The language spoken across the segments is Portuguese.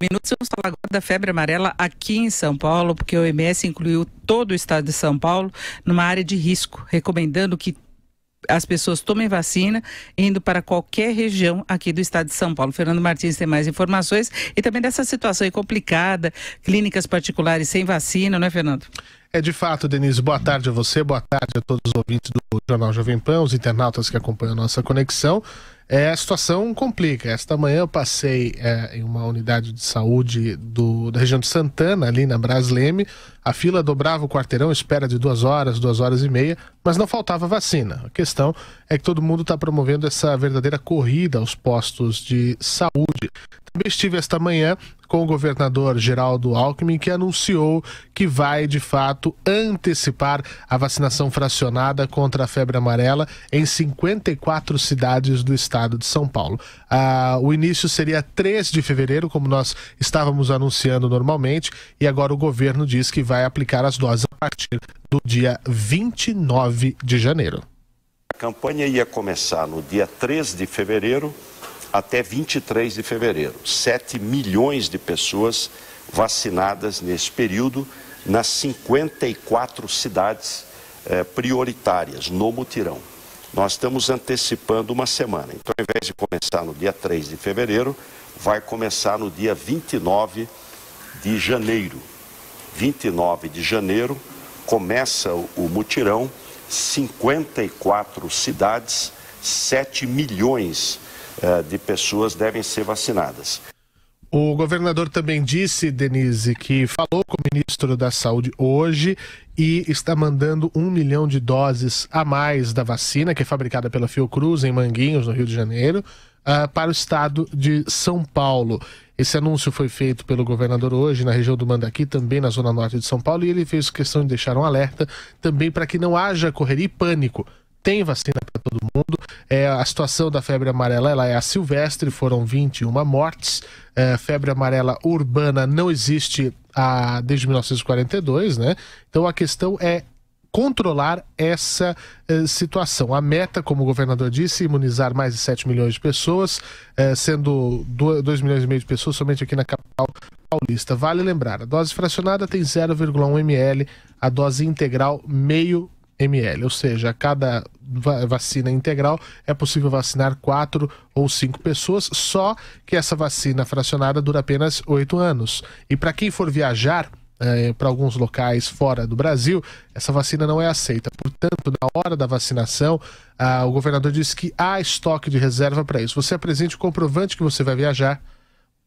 minutos. Vamos falar agora da febre amarela aqui em São Paulo, porque o OMS incluiu todo o estado de São Paulo numa área de risco, recomendando que as pessoas tomem vacina indo para qualquer região aqui do estado de São Paulo. Fernando Martins tem mais informações e também dessa situação complicada, clínicas particulares sem vacina, não é, Fernando? É de fato, Denise, boa tarde a você, boa tarde a todos os ouvintes do Jornal Jovem Pan, os internautas que acompanham a nossa conexão. É, a situação complica. Esta manhã eu passei é, em uma unidade de saúde do, da região de Santana, ali na Brasleme. A fila dobrava o quarteirão, espera de duas horas, duas horas e meia, mas não faltava vacina. A questão é que todo mundo está promovendo essa verdadeira corrida aos postos de saúde. Também estive esta manhã com o governador Geraldo Alckmin, que anunciou que vai, de fato, antecipar a vacinação fracionada contra a febre amarela em 54 cidades do estado de São Paulo. Ah, o início seria 3 de fevereiro, como nós estávamos anunciando normalmente, e agora o governo diz que vai aplicar as doses a partir do dia 29 de janeiro. A campanha ia começar no dia 3 de fevereiro até 23 de fevereiro. 7 milhões de pessoas vacinadas nesse período nas 54 cidades eh, prioritárias no mutirão. Nós estamos antecipando uma semana. Então, ao invés de começar no dia 3 de fevereiro, vai começar no dia 29 de janeiro. 29 de janeiro começa o mutirão, 54 cidades, 7 milhões eh, de pessoas devem ser vacinadas. O governador também disse, Denise, que falou com o ministro da Saúde hoje e está mandando um milhão de doses a mais da vacina, que é fabricada pela Fiocruz em Manguinhos, no Rio de Janeiro, ah, para o estado de São Paulo. Esse anúncio foi feito pelo governador hoje na região do Mandaqui, também na zona norte de São Paulo, e ele fez questão de deixar um alerta também para que não haja correria e pânico. Tem vacina para todo mundo. É, a situação da febre amarela ela é a silvestre, foram 21 mortes. É, febre amarela urbana não existe a, desde 1942, né? Então a questão é controlar essa eh, situação. A meta, como o governador disse, imunizar mais de 7 milhões de pessoas, eh, sendo 2 milhões e meio de pessoas somente aqui na capital paulista. Vale lembrar, a dose fracionada tem 0,1 ml, a dose integral meio ml, ou seja, a cada vacina integral é possível vacinar quatro ou cinco pessoas, só que essa vacina fracionada dura apenas oito anos. E para quem for viajar, é, eh, para alguns locais fora do Brasil, essa vacina não é aceita. Portanto, na hora da vacinação, ah, o governador disse que há estoque de reserva para isso. Você apresente o comprovante que você vai viajar,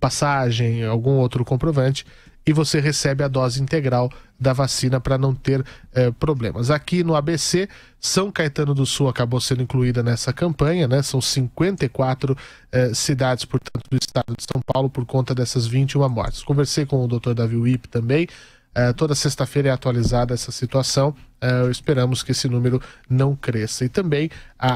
passagem, algum outro comprovante, e você recebe a dose integral da vacina para não ter eh, problemas. Aqui no ABC, São Caetano do Sul acabou sendo incluída nessa campanha, né? São 54 eh, cidades, portanto, do estado de São Paulo por conta dessas 21 mortes. Conversei com o Dr. Davi Wip também. Eh, toda sexta-feira é atualizada essa situação. esperamos que esse número não cresça. E também a,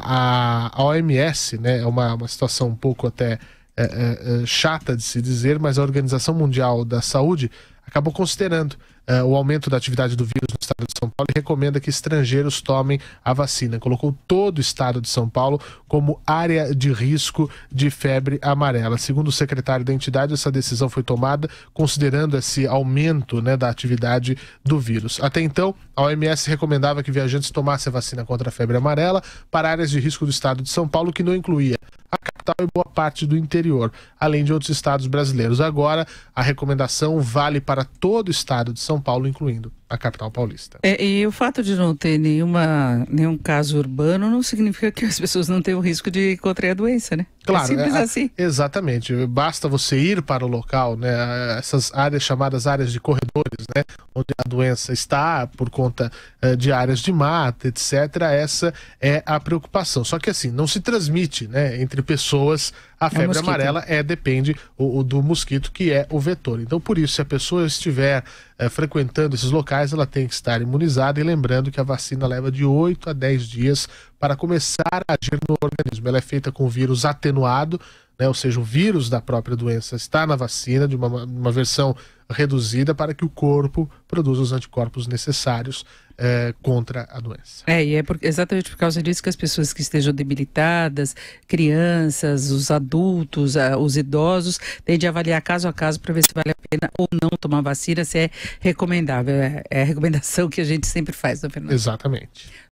a, a OMS, né? É uma, uma situação um pouco até é, é, é, chata de se dizer, mas a Organização Mundial da Saúde acabou considerando é, o aumento da atividade do vírus no estado de São Paulo e recomenda que estrangeiros tomem a vacina. Colocou todo o estado de São Paulo como área de risco de febre amarela. Segundo o secretário da entidade, essa decisão foi tomada considerando esse aumento né, da atividade do vírus. Até então, a OMS recomendava que viajantes tomassem a vacina contra a febre amarela para áreas de risco do estado de São Paulo, que não incluía capital e boa parte do interior, além de outros estados brasileiros. Agora, a recomendação vale para todo o estado de São Paulo, incluindo a capital paulista. É, e o fato de não ter nenhuma, nenhum caso urbano não significa que as pessoas não tenham risco de contrair a doença, né? É claro. É simples é, assim. Exatamente. Basta você ir para o local, né? Essas áreas chamadas áreas de corredores, né? Onde a doença está por conta uh, de áreas de mata, etc. Essa é a preocupação. Só que assim, não se transmite, né? Entre pessoas a febre amarela é depende o, o, do mosquito que é o vetor. Então, por isso, se a pessoa estiver é, frequentando esses locais, ela tem que estar imunizada. E lembrando que a vacina leva de 8 a 10 dias para começar a agir no organismo. Ela é feita com vírus atenuado, né? ou seja, o vírus da própria doença está na vacina de uma, uma versão reduzida para que o corpo produza os anticorpos necessários é, contra a doença. É, e é por, exatamente por causa disso que as pessoas que estejam debilitadas, crianças, os adultos, os idosos, têm de avaliar caso a caso para ver se vale a pena ou não tomar vacina, se é recomendável. É, é a recomendação que a gente sempre faz, não né, é, Exatamente.